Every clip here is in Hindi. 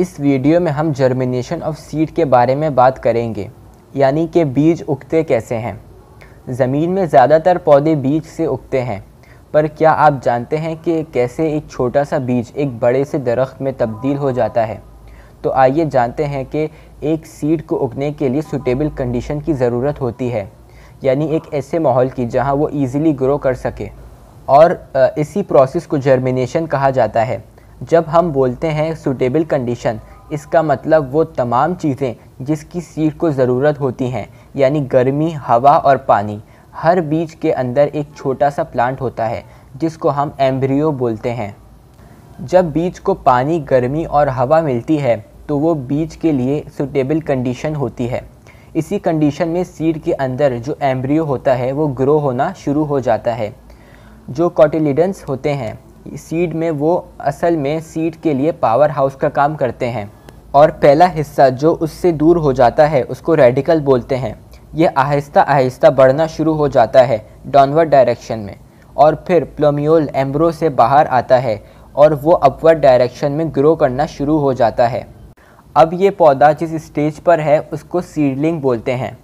इस वीडियो में हम जर्मिनेशन ऑफ सीड के बारे में बात करेंगे यानी कि बीज उगते कैसे हैं ज़मीन में ज़्यादातर पौधे बीज से उगते हैं पर क्या आप जानते हैं कि कैसे एक छोटा सा बीज एक बड़े से दरख्त में तब्दील हो जाता है तो आइए जानते हैं कि एक सीड को उगने के लिए सूटेबल कंडीशन की ज़रूरत होती है यानी एक ऐसे माहौल की जहाँ वो ईज़िली ग्रो कर सके और इसी प्रोसेस को जर्मिनेशन कहा जाता है जब हम बोलते हैं सूटेबल कंडीशन इसका मतलब वो तमाम चीज़ें जिसकी सीड को ज़रूरत होती हैं यानी गर्मी हवा और पानी हर बीज के अंदर एक छोटा सा प्लांट होता है जिसको हम एम्ब्रियो बोलते हैं जब बीज को पानी गर्मी और हवा मिलती है तो वो बीज के लिए सूटेबल कंडीशन होती है इसी कंडीशन में सीड के अंदर जो एम्ब्रियो होता है वो ग्रो होना शुरू हो जाता है जो कॉटिलिडेंस होते हैं सीड में वो असल में सीड के लिए पावर हाउस का काम करते हैं और पहला हिस्सा जो उससे दूर हो जाता है उसको रेडिकल बोलते हैं यह आहिस्ता आहिस्ता बढ़ना शुरू हो जाता है डाउनवर्ड डायरेक्शन में और फिर प्लोमियोल एम्ब्रो से बाहर आता है और वो अपवर्ड डायरेक्शन में ग्रो करना शुरू हो जाता है अब ये पौधा जिस स्टेज पर है उसको सीडलिंग बोलते हैं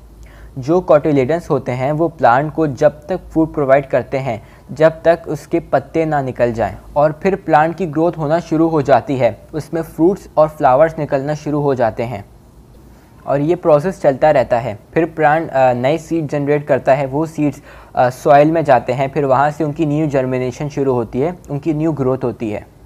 जो कॉटिलेडन्स होते हैं वो प्लांट को जब तक फूड प्रोवाइड करते हैं जब तक उसके पत्ते ना निकल जाएं और फिर प्लांट की ग्रोथ होना शुरू हो जाती है उसमें फ्रूट्स और फ्लावर्स निकलना शुरू हो जाते हैं और ये प्रोसेस चलता रहता है फिर प्लांट नए सीड जनरेट करता है वो सीड्स सॉइल में जाते हैं फिर वहाँ से उनकी न्यू जर्मिनेशन शुरू होती है उनकी न्यू ग्रोथ होती है